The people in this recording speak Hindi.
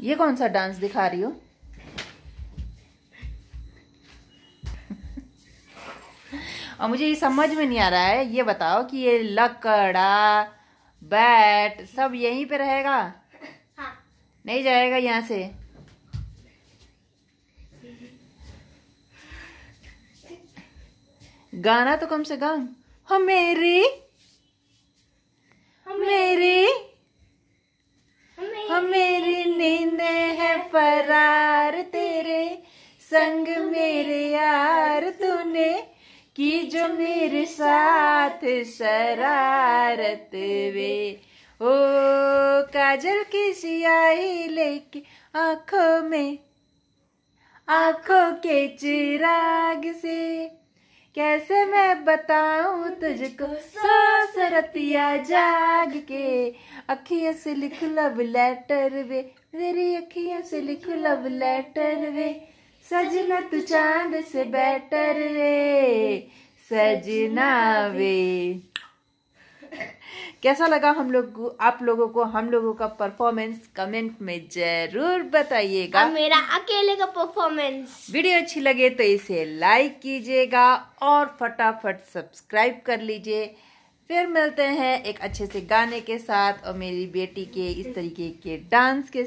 ये कौन सा डांस दिखा रही हो और मुझे ये समझ में नहीं आ रहा है ये बताओ कि ये लकड़ा बैट सब यहीं पे रहेगा हाँ। नहीं जाएगा यहाँ से गाना तो कम से कम हमेरी हाँ करार तेरे संग मेरे यार तूने की जो मेरे साथ शरारत वे ओ काजल की सियाही लेके आंखों में आंखों के चिराग से कैसे मैं बताऊं तुझको सास रतिया जाग के अखियां से लिख लव लेटर वे मेरी अखियां से लिख लव लेटर वे सजना तू चांद से बेटर वे सजना वे कैसा लगा हम लोग आप लोगों को हम लोगों का परफॉर्मेंस कमेंट में जरूर बताइएगा मेरा अकेले का परफॉर्मेंस वीडियो अच्छी लगे तो इसे लाइक कीजिएगा और फटाफट सब्सक्राइब कर लीजिए फिर मिलते हैं एक अच्छे से गाने के साथ और मेरी बेटी के इस तरीके के डांस के